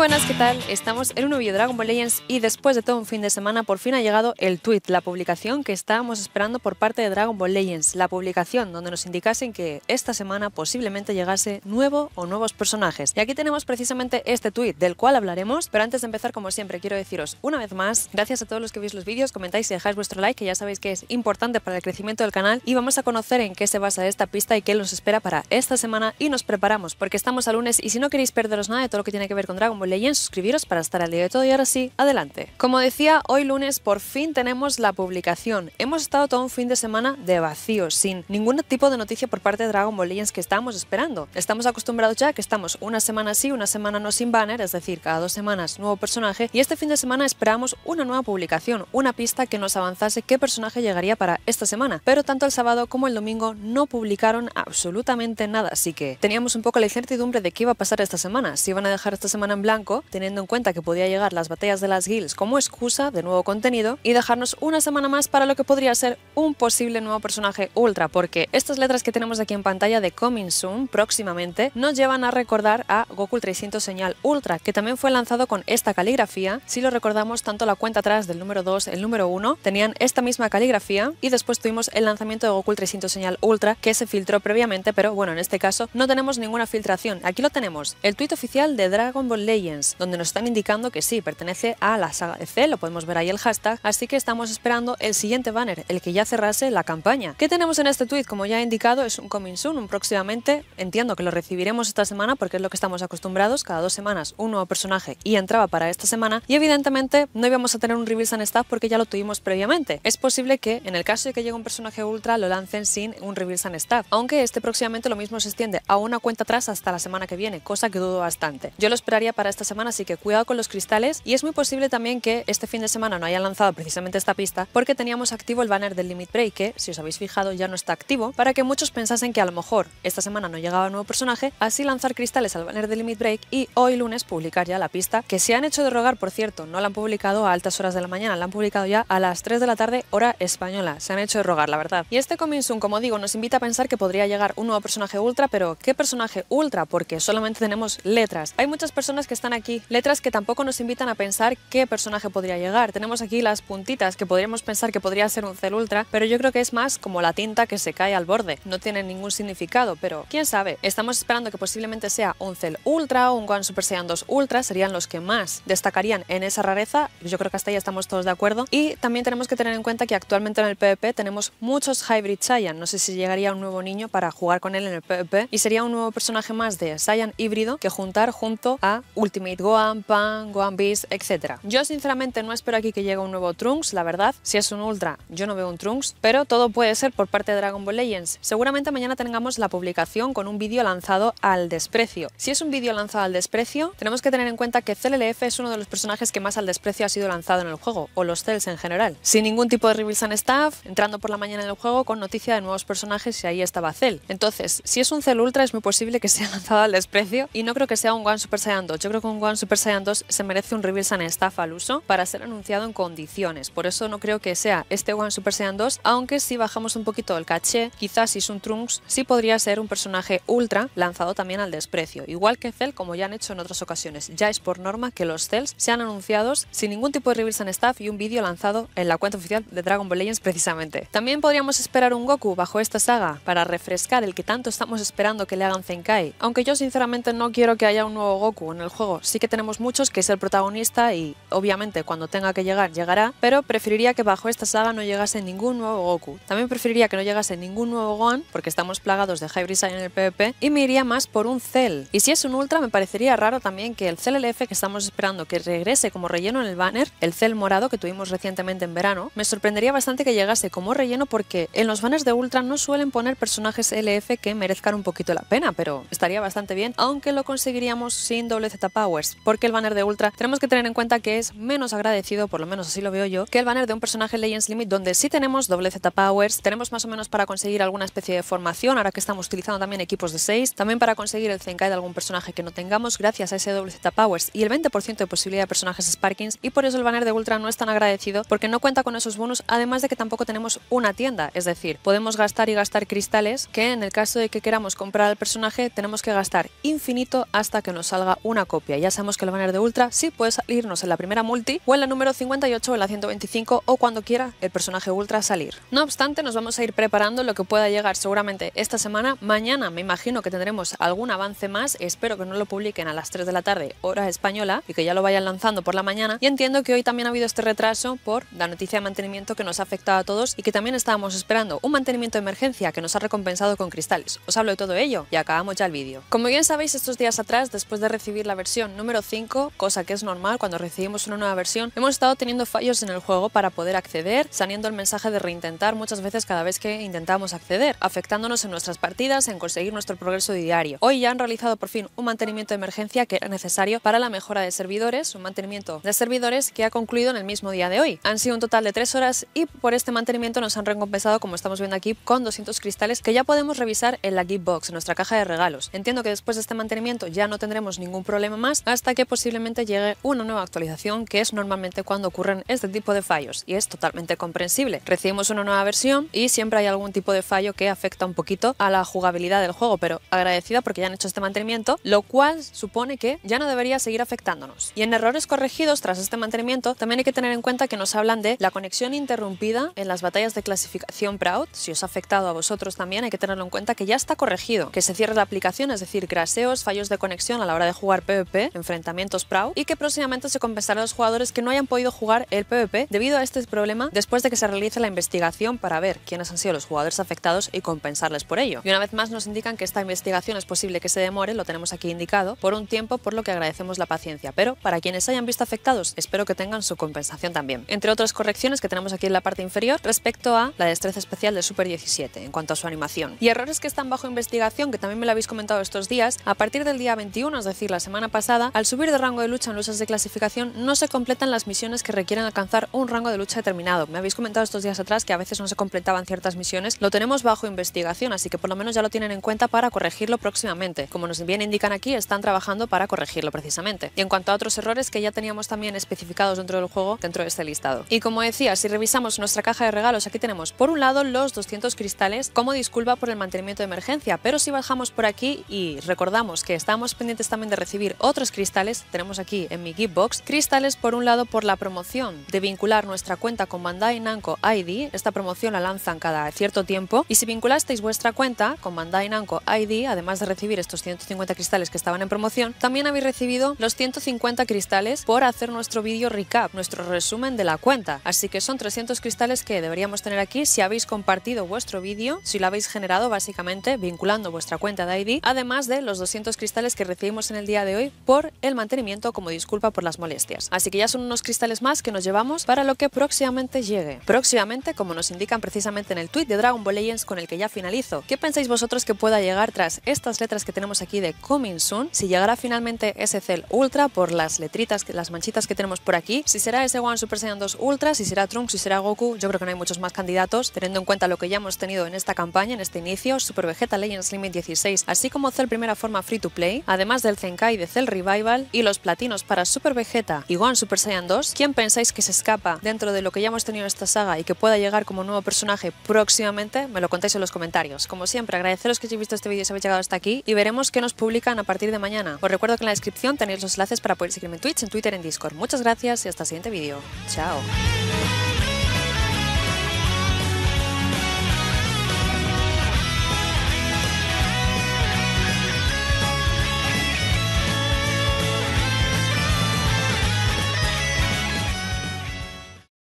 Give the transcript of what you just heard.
buenas, ¿qué tal? Estamos en un nuevo de Dragon Ball Legends y después de todo un fin de semana por fin ha llegado el tweet, la publicación que estábamos esperando por parte de Dragon Ball Legends, la publicación donde nos indicasen que esta semana posiblemente llegase nuevo o nuevos personajes. Y aquí tenemos precisamente este tweet del cual hablaremos, pero antes de empezar como siempre quiero deciros una vez más, gracias a todos los que veis los vídeos, comentáis y dejáis vuestro like que ya sabéis que es importante para el crecimiento del canal y vamos a conocer en qué se basa esta pista y qué nos espera para esta semana y nos preparamos porque estamos a lunes y si no queréis perderos nada de todo lo que tiene que ver con Dragon Ball Leyen, suscribiros para estar al día de todo y ahora sí, adelante. Como decía, hoy lunes por fin tenemos la publicación. Hemos estado todo un fin de semana de vacío, sin ningún tipo de noticia por parte de Dragon Ball Legends que estábamos esperando. Estamos acostumbrados ya que estamos una semana así, una semana no sin banner, es decir, cada dos semanas nuevo personaje y este fin de semana esperamos una nueva publicación, una pista que nos avanzase qué personaje llegaría para esta semana. Pero tanto el sábado como el domingo no publicaron absolutamente nada, así que teníamos un poco la incertidumbre de qué iba a pasar esta semana, si iban a dejar esta semana en blanco teniendo en cuenta que podía llegar las batallas de las guilds como excusa de nuevo contenido y dejarnos una semana más para lo que podría ser un posible nuevo personaje ultra, porque estas letras que tenemos aquí en pantalla de Coming Soon próximamente nos llevan a recordar a Goku 300 Señal Ultra, que también fue lanzado con esta caligrafía. Si lo recordamos, tanto la cuenta atrás del número 2, el número 1, tenían esta misma caligrafía y después tuvimos el lanzamiento de Goku 300 Señal Ultra, que se filtró previamente, pero bueno, en este caso no tenemos ninguna filtración. Aquí lo tenemos, el tuit oficial de Dragon Ball Legends donde nos están indicando que sí, pertenece a la saga C, lo podemos ver ahí el hashtag, así que estamos esperando el siguiente banner, el que ya cerrase la campaña. ¿Qué tenemos en este tweet? Como ya he indicado, es un coming soon, un próximamente, entiendo que lo recibiremos esta semana porque es lo que estamos acostumbrados, cada dos semanas un nuevo personaje y entraba para esta semana, y evidentemente no íbamos a tener un reveal and staff porque ya lo tuvimos previamente. Es posible que en el caso de que llegue un personaje ultra lo lancen sin un reveal staff, aunque este próximamente lo mismo se extiende a una cuenta atrás hasta la semana que viene, cosa que dudo bastante. Yo lo esperaría para este esta semana, así que cuidado con los cristales. Y es muy posible también que este fin de semana no hayan lanzado precisamente esta pista porque teníamos activo el banner del Limit Break, que si os habéis fijado ya no está activo, para que muchos pensasen que a lo mejor esta semana no llegaba un nuevo personaje, así lanzar cristales al banner del Limit Break y hoy lunes publicar ya la pista, que se han hecho de rogar, por cierto, no la han publicado a altas horas de la mañana, la han publicado ya a las 3 de la tarde hora española, se han hecho de rogar, la verdad. Y este Cominsun, como digo, nos invita a pensar que podría llegar un nuevo personaje ultra, pero ¿qué personaje ultra? Porque solamente tenemos letras. Hay muchas personas que están aquí letras que tampoco nos invitan a pensar qué personaje podría llegar. Tenemos aquí las puntitas que podríamos pensar que podría ser un Cell Ultra, pero yo creo que es más como la tinta que se cae al borde. No tiene ningún significado, pero quién sabe. Estamos esperando que posiblemente sea un Cell Ultra o un One Super Saiyan 2 Ultra, serían los que más destacarían en esa rareza. Yo creo que hasta ahí estamos todos de acuerdo. Y también tenemos que tener en cuenta que actualmente en el PvP tenemos muchos Hybrid Saiyan. No sé si llegaría un nuevo niño para jugar con él en el PvP y sería un nuevo personaje más de Saiyan híbrido que juntar junto a Ultimate Ultimate Gohan, Pan, Gohan Beast, etc. Yo sinceramente no espero aquí que llegue un nuevo Trunks, la verdad. Si es un Ultra, yo no veo un Trunks, pero todo puede ser por parte de Dragon Ball Legends. Seguramente mañana tengamos la publicación con un vídeo lanzado al desprecio. Si es un vídeo lanzado al desprecio, tenemos que tener en cuenta que LF es uno de los personajes que más al desprecio ha sido lanzado en el juego, o los Cells en general. Sin ningún tipo de reveals and staff, entrando por la mañana en el juego con noticia de nuevos personajes y ahí estaba Cell. Entonces, si es un Cell Ultra es muy posible que sea lanzado al desprecio y no creo que sea un One Super Saiyan 2, yo creo que un One Super Saiyan 2 se merece un Reveal and Staff al uso para ser anunciado en condiciones, por eso no creo que sea este One Super Saiyan 2, aunque si bajamos un poquito el caché, quizás si es un Trunks sí podría ser un personaje ultra lanzado también al desprecio, igual que Cell como ya han hecho en otras ocasiones, ya es por norma que los Cells sean anunciados sin ningún tipo de Reveal Staff y un vídeo lanzado en la cuenta oficial de Dragon Ball Legends precisamente. También podríamos esperar un Goku bajo esta saga para refrescar el que tanto estamos esperando que le hagan Zenkai, aunque yo sinceramente no quiero que haya un nuevo Goku en el juego sí que tenemos muchos que es el protagonista y obviamente cuando tenga que llegar llegará, pero preferiría que bajo esta saga no llegase ningún nuevo Goku. También preferiría que no llegase ningún nuevo Gohan porque estamos plagados de Hybrid en el PvP y me iría más por un Cell. Y si es un Ultra me parecería raro también que el Cell LF que estamos esperando que regrese como relleno en el banner, el Cell morado que tuvimos recientemente en verano, me sorprendería bastante que llegase como relleno porque en los banners de Ultra no suelen poner personajes LF que merezcan un poquito la pena, pero estaría bastante bien, aunque lo conseguiríamos sin doble Z porque el banner de Ultra tenemos que tener en cuenta que es menos agradecido, por lo menos así lo veo yo, que el banner de un personaje Legends Limit, donde sí tenemos doble Z Powers, tenemos más o menos para conseguir alguna especie de formación, ahora que estamos utilizando también equipos de 6, también para conseguir el Zenkai de algún personaje que no tengamos, gracias a ese doble Z Powers y el 20% de posibilidad de personajes Sparkings, y por eso el banner de Ultra no es tan agradecido, porque no cuenta con esos bonus, además de que tampoco tenemos una tienda, es decir, podemos gastar y gastar cristales, que en el caso de que queramos comprar al personaje, tenemos que gastar infinito hasta que nos salga una copia ya sabemos que el banner de Ultra sí puede salirnos en la primera multi o en la número 58 o en la 125 o cuando quiera el personaje Ultra salir. No obstante, nos vamos a ir preparando lo que pueda llegar seguramente esta semana. Mañana me imagino que tendremos algún avance más. Espero que no lo publiquen a las 3 de la tarde, hora española, y que ya lo vayan lanzando por la mañana. Y entiendo que hoy también ha habido este retraso por la noticia de mantenimiento que nos ha afectado a todos y que también estábamos esperando un mantenimiento de emergencia que nos ha recompensado con cristales. Os hablo de todo ello y acabamos ya el vídeo. Como bien sabéis, estos días atrás, después de recibir la versión número 5, cosa que es normal cuando recibimos una nueva versión, hemos estado teniendo fallos en el juego para poder acceder, saliendo el mensaje de reintentar muchas veces cada vez que intentamos acceder, afectándonos en nuestras partidas, en conseguir nuestro progreso diario. Hoy ya han realizado por fin un mantenimiento de emergencia que era necesario para la mejora de servidores, un mantenimiento de servidores que ha concluido en el mismo día de hoy. Han sido un total de 3 horas y por este mantenimiento nos han recompensado, como estamos viendo aquí, con 200 cristales que ya podemos revisar en la Geekbox, en nuestra caja de regalos. Entiendo que después de este mantenimiento ya no tendremos ningún problema más hasta que posiblemente llegue una nueva actualización, que es normalmente cuando ocurren este tipo de fallos y es totalmente comprensible. Recibimos una nueva versión y siempre hay algún tipo de fallo que afecta un poquito a la jugabilidad del juego, pero agradecida porque ya han hecho este mantenimiento, lo cual supone que ya no debería seguir afectándonos. Y en errores corregidos tras este mantenimiento, también hay que tener en cuenta que nos hablan de la conexión interrumpida en las batallas de clasificación Proud. Si os ha afectado a vosotros también, hay que tenerlo en cuenta que ya está corregido, que se cierre la aplicación, es decir, craseos, fallos de conexión a la hora de jugar PvP enfrentamientos PRAW, y que próximamente se compensará a los jugadores que no hayan podido jugar el PvP debido a este problema después de que se realice la investigación para ver quiénes han sido los jugadores afectados y compensarles por ello. Y una vez más nos indican que esta investigación es posible que se demore, lo tenemos aquí indicado, por un tiempo, por lo que agradecemos la paciencia, pero para quienes hayan visto afectados, espero que tengan su compensación también. Entre otras correcciones que tenemos aquí en la parte inferior respecto a la destreza especial de Super 17 en cuanto a su animación. Y errores que están bajo investigación, que también me lo habéis comentado estos días, a partir del día 21, es decir, la semana pasada, al subir de rango de lucha en luchas de clasificación no se completan las misiones que requieren alcanzar un rango de lucha determinado. Me habéis comentado estos días atrás que a veces no se completaban ciertas misiones. Lo tenemos bajo investigación, así que por lo menos ya lo tienen en cuenta para corregirlo próximamente. Como nos bien indican aquí, están trabajando para corregirlo precisamente. Y en cuanto a otros errores que ya teníamos también especificados dentro del juego, dentro de este listado. Y como decía, si revisamos nuestra caja de regalos, aquí tenemos por un lado los 200 cristales como disculpa por el mantenimiento de emergencia, pero si bajamos por aquí y recordamos que estamos pendientes también de recibir otro cristales, tenemos aquí en mi Gitbox. cristales por un lado por la promoción de vincular nuestra cuenta con Bandai Namco ID, esta promoción la lanzan cada cierto tiempo, y si vinculasteis vuestra cuenta con Bandai Namco ID, además de recibir estos 150 cristales que estaban en promoción, también habéis recibido los 150 cristales por hacer nuestro vídeo recap, nuestro resumen de la cuenta. Así que son 300 cristales que deberíamos tener aquí si habéis compartido vuestro vídeo, si lo habéis generado básicamente vinculando vuestra cuenta de ID, además de los 200 cristales que recibimos en el día de hoy por el mantenimiento como disculpa por las molestias. Así que ya son unos cristales más que nos llevamos para lo que próximamente llegue. Próximamente, como nos indican precisamente en el tweet de Dragon Ball Legends con el que ya finalizo, ¿qué pensáis vosotros que pueda llegar tras estas letras que tenemos aquí de Coming Soon? Si llegará finalmente ese Cell Ultra por las letritas, las manchitas que tenemos por aquí, si será ese One Super Saiyan 2 Ultra, si será Trunks, si será Goku, yo creo que no hay muchos más candidatos, teniendo en cuenta lo que ya hemos tenido en esta campaña, en este inicio, Super Vegeta Legends Limit 16, así como Cell Primera Forma Free to Play, además del Zenkai de Cell Revival y los platinos para Super Vegeta y One Super Saiyan 2, ¿quién pensáis que se escapa dentro de lo que ya hemos tenido en esta saga y que pueda llegar como nuevo personaje próximamente? Me lo contáis en los comentarios. Como siempre, agradeceros que hayáis visto este vídeo y se habéis llegado hasta aquí y veremos qué nos publican a partir de mañana. Os recuerdo que en la descripción tenéis los enlaces para poder seguirme en Twitch, en Twitter, en Discord. Muchas gracias y hasta el siguiente vídeo. Chao.